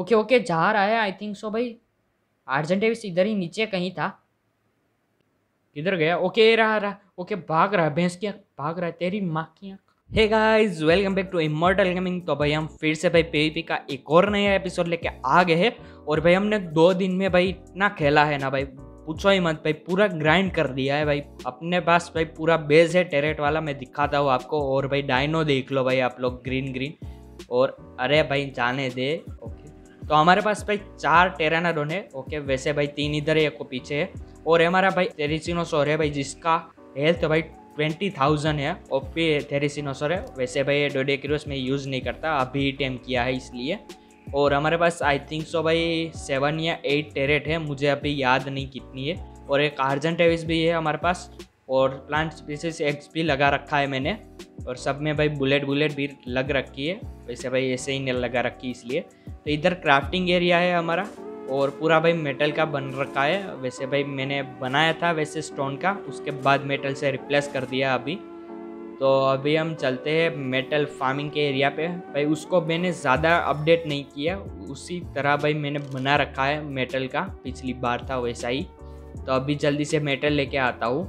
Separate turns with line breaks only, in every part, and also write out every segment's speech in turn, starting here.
okay okay जा रहा है आई थिंक सो भाई अर्जेंट इधर ही नीचे कहीं था किधर गया ओके रहा रहा ओके भाग रहा है भैंस की भाग रहा है तेरी माँ की hey guys welcome back to Immortal Gaming तो भाई हम फिर से भाई पीवीपी का एक और नया एपिसोड लेके आ गए हैं और भाई हमने दो दिन में भाई इतना खेला है ना भाई पूछो ही मत भाई पूरा ग्राइंड कर दिया है भाई अपने पास भाई पूरा बेस है टेरेट वाला मैं दिखाता हूँ आपको और भाई डायनो देख लो भाई आप लोग ग्रीन ग्रीन और अरे भाई जाने दे तो हमारे पास भाई चार टेरानाडोन है ओके वैसे भाई तीन इधर है एक पीछे है और हमारा भाई टेरिसिनोसोर है भाई जिसका हेल्थ भाई ट्वेंटी थाउजेंड है ओपी थेरेसिनोसर है वैसे भाई डोडे क्रूस में यूज़ नहीं करता अभी टेम किया है इसलिए और हमारे पास आई थिंक सो भाई सेवन या एट टेरेट है मुझे अभी याद नहीं कितनी है और एक आर्जन टेविस भी है हमारे पास और प्लांट स्पीसीज एग्स भी लगा रखा है मैंने और सब में भाई बुलेट बुलेट भी लग रखी है वैसे भाई ऐसे ही नहीं लगा रखी इसलिए तो इधर क्राफ्टिंग एरिया है हमारा और पूरा भाई मेटल का बन रखा है वैसे भाई मैंने बनाया था वैसे स्टोन का उसके बाद मेटल से रिप्लेस कर दिया अभी तो अभी हम चलते हैं मेटल फार्मिंग के एरिया पे भाई उसको मैंने ज़्यादा अपडेट नहीं किया उसी तरह भाई मैंने बना रखा है मेटल का पिछली बार था वैसा ही तो अभी जल्दी से मेटल लेके आता हूँ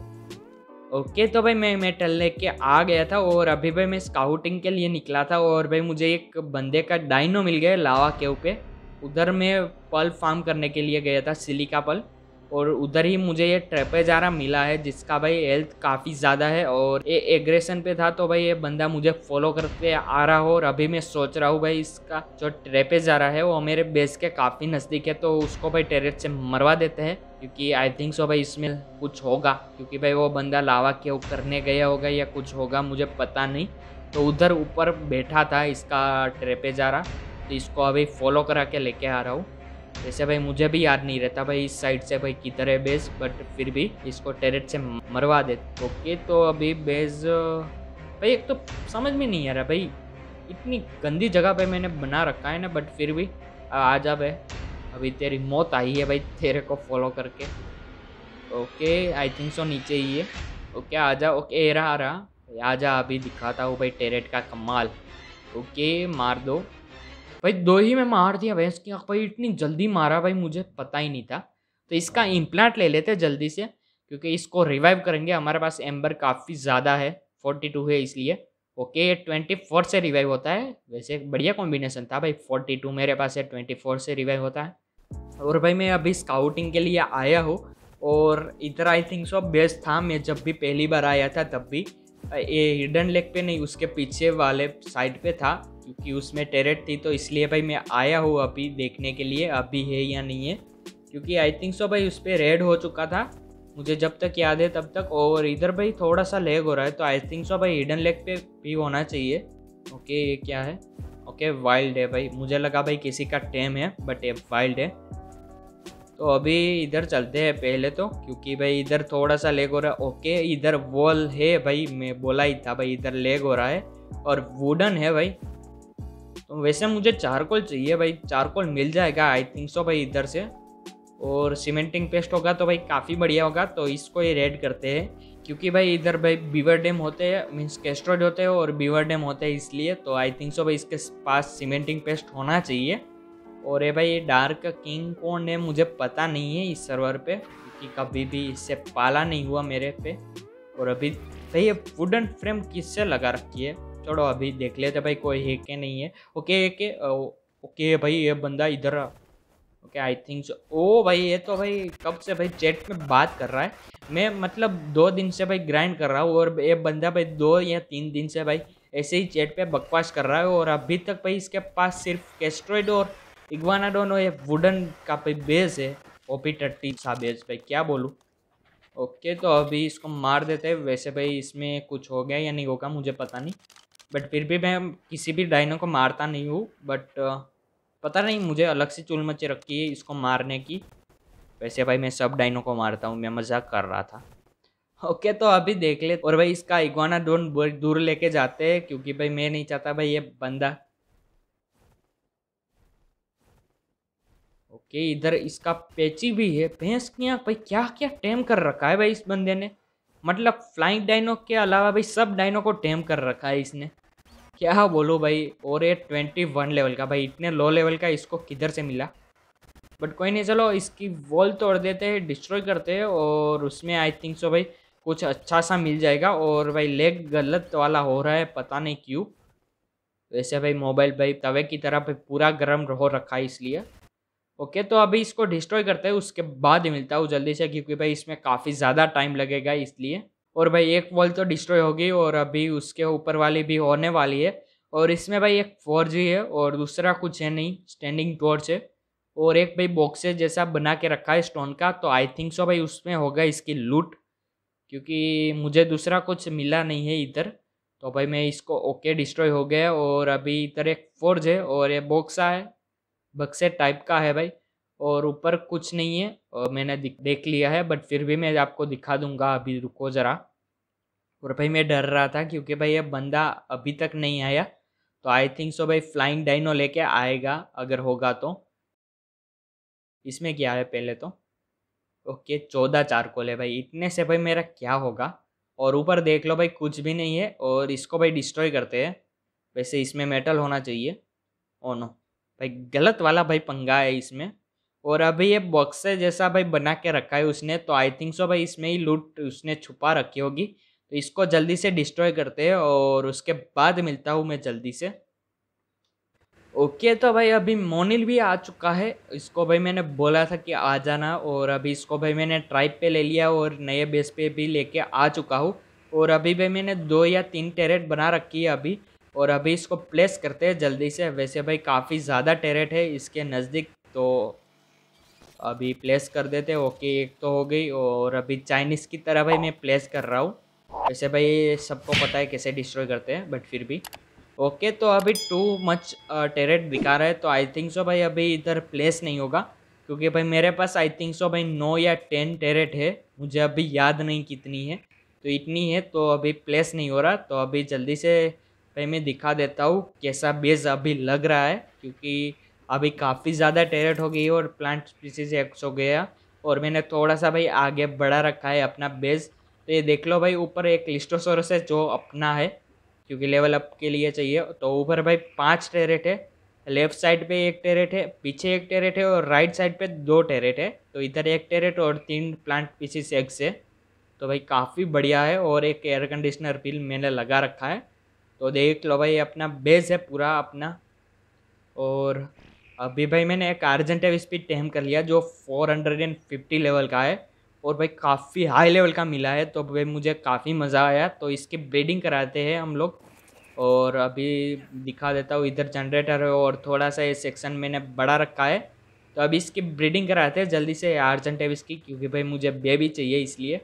ओके तो भाई मैं मेटल लेके आ गया था और अभी भाई मैं स्काउटिंग के लिए निकला था और भाई मुझे एक बंदे का डाइनो मिल गया लावा के ऊपर उधर मैं पल फार्म करने के लिए गया था सिलिका पल और उधर ही मुझे ये ट्रेपेजारा मिला है जिसका भाई हेल्थ काफ़ी ज़्यादा है और ये एग्रेशन पे था तो भाई ये बंदा मुझे फॉलो करते आ रहा हो और अभी मैं सोच रहा हूँ भाई इसका जो ट्रेपेजारा है वो मेरे बेस के काफ़ी नज़दीक है तो उसको भाई टेरेट से मरवा देते हैं क्योंकि आई थिंक सो भाई इसमें कुछ होगा क्योंकि भाई वो बंदा लावा के करने गया होगा या कुछ होगा मुझे पता नहीं तो उधर ऊपर बैठा था इसका ट्रेपेजारा तो इसको अभी फॉलो करा के लेके आ रहा हूँ वैसे भाई मुझे भी याद नहीं रहता भाई इस साइड से भाई किधर है बेस बट फिर भी इसको टेरेट से मरवा दे ओके तो अभी बेस भाई एक तो समझ में नहीं आ रहा भाई इतनी गंदी जगह पे मैंने बना रखा है ना बट फिर भी आ जा भाई अभी तेरी मौत आई है भाई तेरे को फॉलो करके ओके आई थिंक सो नीचे ही है ओके आ जा ओके ए रहा रहा आ जा अभी दिखाता हूँ भाई टेरेट का कमाल ओके मार दो भाई दो ही में मार दिया भैंस की आँख भाई इतनी जल्दी मारा भाई मुझे पता ही नहीं था तो इसका इम्प्लांट ले लेते जल्दी से क्योंकि इसको रिवाइव करेंगे हमारे पास एम्बर काफ़ी ज़्यादा है फोर्टी टू है इसलिए ओके ट्वेंटी फोर से रिवाइव होता है वैसे बढ़िया कॉम्बिनेशन था भाई फोर्टी टू मेरे पास है ट्वेंटी फोर से रिवाइव होता है और भाई मैं अभी स्काउटिंग के लिए आया हूँ और इधर आई थिंक सो बेस्ट था मैं जब भी पहली बार आया था तब भी ये हिडन लेक पे नहीं उसके पीछे वाले साइड पे था क्योंकि उसमें टेरेट थी तो इसलिए भाई मैं आया हूँ अभी देखने के लिए अभी है या नहीं है क्योंकि आई थिंक सो भाई उस पर रेड हो चुका था मुझे जब तक याद है तब तक और इधर भाई थोड़ा सा लेग हो रहा है तो आई थिंक सो भाई हिडन लेग पे भी होना चाहिए ओके ये क्या है ओके वाइल्ड है भाई मुझे लगा भाई किसी का टेम है बट ये वाइल्ड है तो अभी इधर चलते हैं पहले तो क्योंकि भाई इधर थोड़ा सा लेग हो रहा है ओके इधर वॉल है भाई मैं बोला ही था भाई इधर लेग हो रहा है और वुडन है भाई तो वैसे मुझे चारकोल चाहिए भाई चारकोल मिल जाएगा आई थिंक सो भाई इधर से और सीमेंटिंग पेस्ट होगा तो भाई काफ़ी बढ़िया होगा तो इसको ये रेड करते हैं क्योंकि भाई इधर भाई बीवर डैम होते हैं मीन्स कैस्ट्रॉड होते हैं और बीवर डैम होते हैं इसलिए तो आई थिंक सो भाई इसके पास सीमेंटिंग पेस्ट होना चाहिए और ये भाई डार्क किंग कौन है मुझे पता नहीं है इस सर्वर पर क्योंकि कभी भी इससे पाला नहीं हुआ मेरे पे और अभी भाई ये वुडन फ्रेम किससे लगा रखी है चलो अभी देख लेते भाई कोई है के नहीं है ओके के ओके भाई ये बंदा इधर ओके आई थिंक सो ओ भाई ये तो भाई कब से भाई चैट में बात कर रहा है मैं मतलब दो दिन से भाई ग्राइंड कर रहा हूँ और ये बंदा भाई दो या तीन दिन से भाई ऐसे ही चैट पे बकवास कर रहा है और अभी तक भाई इसके पास सिर्फ कैस्ट्रोइड और इगवाना और ये वुडन का भाई बेस है ओपी टट्टी सा बेस भाई क्या बोलूँ ओके तो अभी इसको मार देते हैं वैसे भाई इसमें कुछ हो गया या नहीं होगा मुझे पता नहीं बट फिर भी मैं किसी भी डायनो को मारता नहीं हूँ बट पता नहीं मुझे अलग से चूल मचे रखी है इसको मारने की वैसे भाई मैं सब डायनो को मारता हूँ मैं मजाक कर रहा था ओके तो अभी देख ले और भाई इसका इगवाना डोन दूर लेके जाते हैं क्योंकि भाई मैं नहीं चाहता भाई ये बंदा ओके इधर इसका पेची भी है भैंस क्या भाई क्या क्या टेम कर रखा है भाई इस बंदे ने मतलब फ्लाइंग डाइनो के अलावा भाई सब डाइनो को टेम कर रखा है इसने क्या बोलो भाई और ये ट्वेंटी वन लेवल का भाई इतने लो लेवल का इसको किधर से मिला बट कोई नहीं चलो इसकी वॉल तोड़ देते हैं डिस्ट्रॉय करते हैं और उसमें आई थिंक सो भाई कुछ अच्छा सा मिल जाएगा और भाई लेग गलत वाला हो रहा है पता नहीं क्यों वैसे भाई मोबाइल भाई तवे की तरह पूरा गर्म हो रखा है इसलिए ओके तो अभी इसको डिस्ट्रॉय करते हैं उसके बाद ही मिलता हूँ जल्दी से क्योंकि भाई इसमें काफ़ी ज़्यादा टाइम लगेगा इसलिए और भाई एक वॉल तो डिस्ट्रॉय होगी और अभी उसके ऊपर वाली भी होने वाली है और इसमें भाई एक फोर है और दूसरा कुछ है नहीं स्टैंडिंग टॉर्च है और एक भाई बॉक्स है जैसा बना के रखा है स्टोन का तो आई थिंक सो भाई उसमें होगा इसकी लूट क्योंकि मुझे दूसरा कुछ मिला नहीं है इधर तो भाई मैं इसको ओके डिस्ट्रॉय हो गया और अभी इधर एक फोर्ज है और ये बॉक्सा है बक्से टाइप का है भाई और ऊपर कुछ नहीं है और मैंने देख लिया है बट फिर भी मैं आपको दिखा दूंगा अभी रुको ज़रा और भाई मैं डर रहा था क्योंकि भाई ये बंदा अभी तक नहीं आया तो आई थिंक सो भाई फ्लाइंग डाइनो लेके आएगा अगर होगा तो इसमें क्या है पहले तो ओके चौदह को ले भाई इतने से भाई मेरा क्या होगा और ऊपर देख लो भाई कुछ भी नहीं है और इसको भाई डिस्ट्रॉय करते हैं वैसे इसमें मेटल होना चाहिए ओ oh नो भाई गलत वाला भाई पंगा है इसमें और अभी ये है जैसा भाई बना के रखा है उसने तो आई थिंक सो भाई इसमें ही लूट उसने छुपा रखी होगी तो इसको जल्दी से डिस्ट्रॉय करते हैं और उसके बाद मिलता हूँ मैं जल्दी से ओके तो भाई अभी मोनिल भी आ चुका है इसको भाई मैंने बोला था कि आ जाना और अभी इसको भाई मैंने ट्राइप पे ले लिया और नए बेस पे भी लेके आ चुका हूँ और अभी भाई मैंने दो या तीन टेरेट बना रखी है अभी और अभी इसको प्लेस करते हैं जल्दी से वैसे भाई काफ़ी ज़्यादा टेरेट है इसके नज़दीक तो अभी प्लेस कर देते ओके एक तो हो गई और अभी चाइनीज़ की तरह भाई मैं प्लेस कर रहा हूँ वैसे भाई सबको पता है कैसे डिस्ट्रॉय करते हैं बट फिर भी ओके तो अभी टू मच टेरेट दिखा रहा है तो आई थिंक सो भाई अभी इधर प्लेस नहीं होगा क्योंकि भाई मेरे पास आई थिंक सो भाई नौ या टेन टेरेट है मुझे अभी याद नहीं कितनी है तो इतनी है तो अभी प्लेस नहीं हो रहा तो अभी जल्दी से पे मैं दिखा देता हूँ कैसा बेस अभी लग रहा है क्योंकि अभी काफ़ी ज़्यादा टेरेट हो गई है और प्लांट स्पीसीज एक्स हो गया और मैंने थोड़ा सा भाई आगे बढ़ा रखा है अपना बेस तो ये देख लो भाई ऊपर एक लिस्टोसोरस है जो अपना है क्योंकि लेवल अप के लिए चाहिए तो ऊपर भाई पाँच टेरेट है लेफ्ट साइड पे एक टेरेट है पीछे एक टेरेट है और राइट साइड पे दो टेरेट है तो इधर एक टेरेट और तीन प्लांट पीसीस एक्स है तो भाई काफ़ी बढ़िया है और एक एयर कंडीशनर बिल मैंने लगा रखा है तो देख लो भाई अपना बेस है पूरा अपना और अभी भाई मैंने एक अर्जेंट स्पीड टेम कर लिया जो 450 लेवल का है और भाई काफ़ी हाई लेवल का मिला है तो भाई मुझे काफ़ी मज़ा आया तो इसकी ब्रीडिंग कराते हैं हम लोग और अभी दिखा देता हूँ इधर जनरेटर है और थोड़ा सा ये सेक्शन मैंने बड़ा रखा है तो अभी इसकी ब्रीडिंग कराते हैं जल्दी से आर्जेंट है इसकी क्योंकि भाई मुझे बेबी चाहिए इसलिए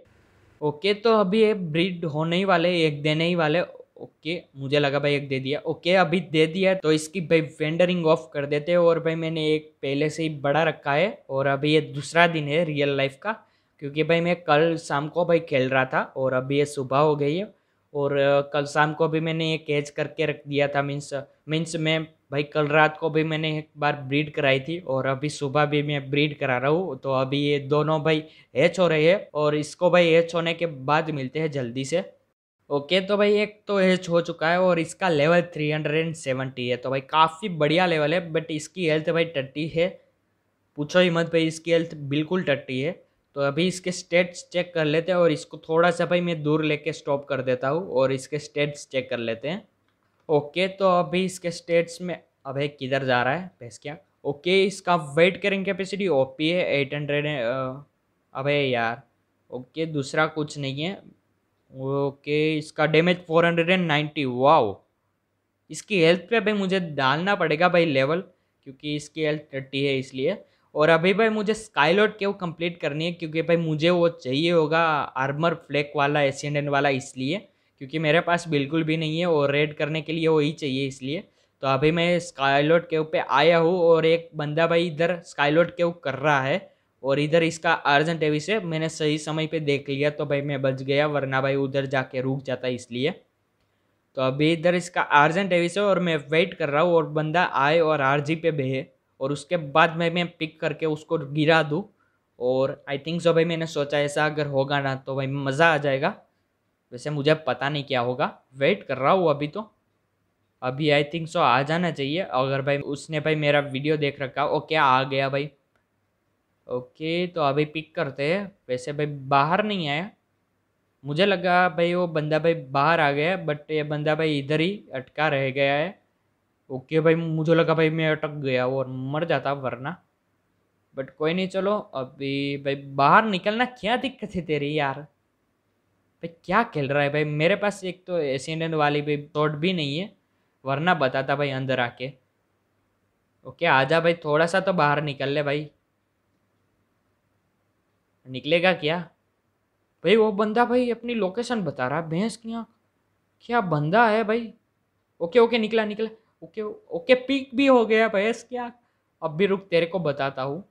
ओके तो अभी ये ब्रीड होने ही वाले एक देने ही वाले ओके मुझे लगा भाई एक दे दिया ओके अभी दे दिया तो इसकी भाई वेंडरिंग ऑफ कर देते हैं और भाई मैंने एक पहले से ही बड़ा रखा है और अभी ये दूसरा दिन है रियल लाइफ का क्योंकि भाई मैं कल शाम को भाई खेल रहा था और अभी ये सुबह हो गई है और कल शाम को भी मैंने ये कैच करके रख दिया था मीन्स मीन्स मैं भाई कल रात को भी मैंने एक बार ब्रीड कराई थी और अभी सुबह भी मैं ब्रीड करा रहा हूँ तो अभी ये दोनों भाई हैच हो रहे हैं और इसको भाई हैच होने के बाद मिलते हैं जल्दी से ओके तो भाई एक तो एच हो चुका है और इसका level three hundred and seventy है तो भाई काफ़ी बढ़िया लेवल है बट इसकी हेल्थ भाई टट्टी है पूछो ही मत भाई इसकी हेल्थ बिल्कुल टट्टी है तो अभी इसके स्टेट्स चेक कर लेते हैं और इसको थोड़ा सा भाई मैं दूर लेके स्टॉप कर देता हूँ और इसके स्टेट्स चेक कर लेते हैं ओके तो अभी इसके स्टेट्स में अब किधर जा रहा है भैंस क्या ओके इसका वेट कैरिंग कैपेसिटी ओपी है एट हंड्रेड अब यार ओके दूसरा कुछ नहीं है ओके इसका damage four hundred and ninety wow इसकी हेल्थ पे भाई मुझे डालना पड़ेगा भाई लेवल क्योंकि इसकी हेल्थ थर्टी है इसलिए और अभी भाई मुझे स्काईलॉट के वो कंप्लीट करनी है क्योंकि भाई मुझे वो चाहिए होगा आर्मर फ्लैक वाला एसेंडेंट वाला इसलिए क्योंकि मेरे पास बिल्कुल भी नहीं है और रेड करने के लिए वो ही चाहिए इसलिए तो अभी मैं स्काईलॉट के पे आया हूँ और एक बंदा भाई इधर स्काईलॉट के कर रहा है और इधर इसका अर्जेंट है विषय मैंने सही समय पे देख लिया तो भाई मैं बच गया वरना भाई उधर जाके रुक जाता इसलिए तो अभी इधर इसका अर्जेंट है विषय और मैं वेट कर रहा हूँ और बंदा आए और आर जी पे बहे और उसके बाद मैं मैं पिक करके उसको गिरा दूँ और आई थिंक जो भाई मैंने सोचा ऐसा अगर होगा ना तो भाई मज़ा आ जाएगा वैसे मुझे पता नहीं क्या होगा वेट कर रहा हूँ अभी तो अभी आई थिंक सो आ जाना चाहिए अगर भाई उसने भाई मेरा वीडियो देख रखा ओके आ गया भाई ओके तो अभी पिक करते हैं वैसे भाई बाहर नहीं आया मुझे लगा भाई वो बंदा भाई बाहर आ गया बट ये बंदा भाई इधर ही अटका रह गया है ओके भाई मुझे लगा भाई मैं अटक गया और मर जाता वरना बट कोई नहीं चलो अभी भाई बाहर निकलना क्या दिक्कत है तेरी यार भाई क्या खेल रहा है भाई मेरे पास एक तो एसिडेंट वाली भाई तोड़ भी नहीं है वरना बताता भाई अंदर आके ओके आजा भाई थोड़ा सा तो बाहर निकल ले भाई निकलेगा क्या भाई वो बंदा भाई अपनी लोकेशन बता रहा है भैंस की आँख क्या बंदा है भाई ओके ओके निकला निकला ओके ओके पीक भी हो गया भैंस की आँख अब भी रुक तेरे को बताता हूँ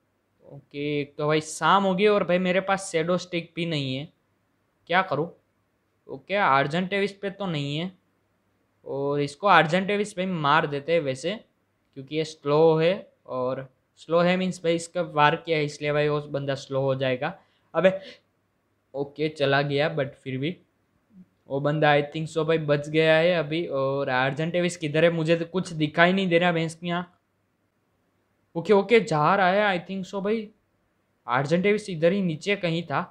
ओके तो भाई शाम हो गई और भाई मेरे पास सेडो स्टिक भी नहीं है क्या करूँ ओके आर्जेंटेविस पे तो नहीं है और इसको आर्जेंटेविस भाई मार देते हैं वैसे क्योंकि ये स्लो है और स्लो है मीन्स भाई इसका वार किया है इसलिए भाई वो बंदा स्लो हो जाएगा अबे ओके चला गया बट फिर भी वो बंदा आई थिंक सो भाई बच गया है अभी और अर्जेंट किधर है मुझे तो कुछ दिखाई नहीं दे रहा भैंस की यहाँ ओके ओके जा रहा है आई थिंक सो भाई अर्जेंट इधर ही नीचे कहीं था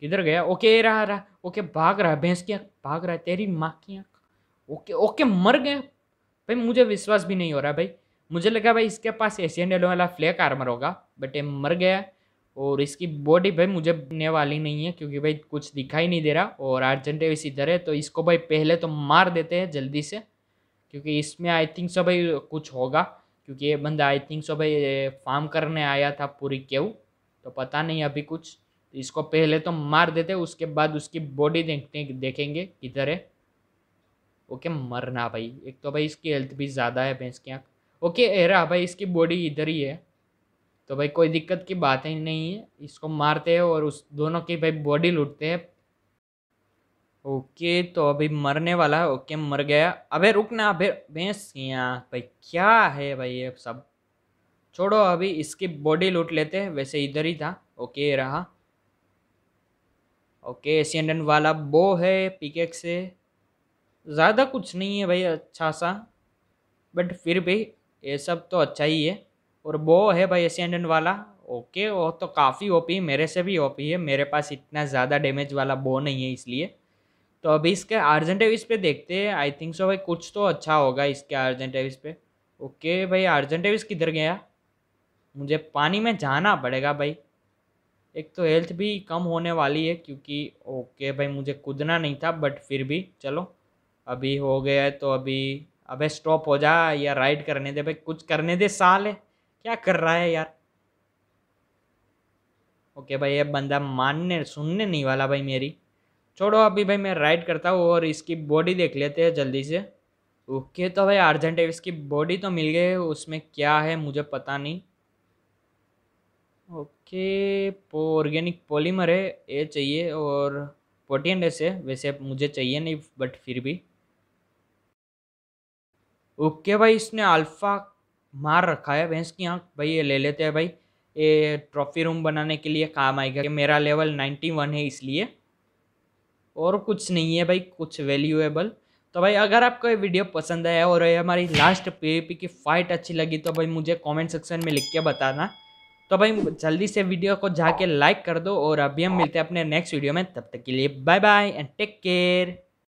किधर गया ओके रहा रहा ओके भाग रहा है भैंस की भाग रहा है तेरी माँ की आँख ओके ओके मर गया भाई मुझे विश्वास भी नहीं हो रहा भाई मुझे लगा भाई इसके पास एशियन डेलो वाला फ्लैक आर्मर होगा बट ये मर गया और इसकी बॉडी भाई मुझे बनने वाली नहीं है क्योंकि भाई कुछ दिखाई नहीं दे रहा और अर्जेंटे भी इधर है तो इसको भाई पहले तो मार देते हैं जल्दी से क्योंकि इसमें आई थिंक सो भाई कुछ होगा क्योंकि ये बंदा आई थिंक सो भाई फार्म करने आया था पूरी केव तो पता नहीं अभी कुछ तो इसको पहले तो मार देते उसके बाद उसकी बॉडी देखते देखेंगे किधर है ओके मरना भाई एक तो भाई इसकी हेल्थ भी ज़्यादा है भैंस की आँख ओके एरा भाई इसकी बॉडी इधर ही है तो भाई कोई दिक्कत की बात ही नहीं है इसको मारते हैं और उस दोनों की भाई बॉडी लूटते हैं ओके तो अभी मरने वाला है ओके मर गया अबे रुकना अबे भैंस यहाँ भाई क्या है भाई ये सब छोड़ो अभी इसकी बॉडी लूट लेते हैं वैसे इधर ही था ओके रहा ओके एशियन वाला बो है पिकेक से ज़्यादा कुछ नहीं है भाई अच्छा सा बट फिर भी ये सब तो अच्छा ही है और बो है भाई एसेंडेंट वाला ओके वो तो काफ़ी ओपी मेरे से भी ओपी है मेरे पास इतना ज़्यादा डैमेज वाला बो नहीं है इसलिए तो अभी इसके अर्जेंट एविस पे देखते हैं आई थिंक सो भाई कुछ तो अच्छा होगा इसके अर्जेंट एविस पे ओके भाई अर्जेंट एविस किधर गया मुझे पानी में जाना पड़ेगा भाई एक तो हेल्थ भी कम होने वाली है क्योंकि ओके भाई मुझे कूदना नहीं था बट फिर भी चलो अभी हो गया है तो अभी अबे स्टॉप हो जा या राइड करने दे भाई कुछ करने दे साल है क्या कर रहा है यार ओके भाई ये बंदा मानने सुनने नहीं वाला भाई मेरी छोड़ो अभी भाई मैं राइड करता हूँ और इसकी बॉडी देख लेते हैं जल्दी से ओके तो भाई अर्जेंट है इसकी बॉडी तो मिल गई उसमें क्या है मुझे पता नहीं ओके पो ऑर्गेनिक पॉलीमर है ये चाहिए और पोटियन डेस है वैसे मुझे चाहिए नहीं बट फिर भी ओके भाई इसने अल्फ़ा मार रखा है भैंस की आँख भाई ये ले लेते हैं भाई ये ट्रॉफी रूम बनाने के लिए काम आएगा कि मेरा लेवल नाइन्टी वन है इसलिए और कुछ नहीं है भाई कुछ वैल्यूएबल तो भाई अगर आपको ये वीडियो पसंद आया और ये हमारी लास्ट पी की फाइट अच्छी लगी तो भाई मुझे कमेंट सेक्शन में लिख के बताना तो भाई जल्दी से वीडियो को जाके लाइक कर दो और अभी हम मिलते हैं अपने नेक्स्ट वीडियो में तब तक के लिए bye bye and take care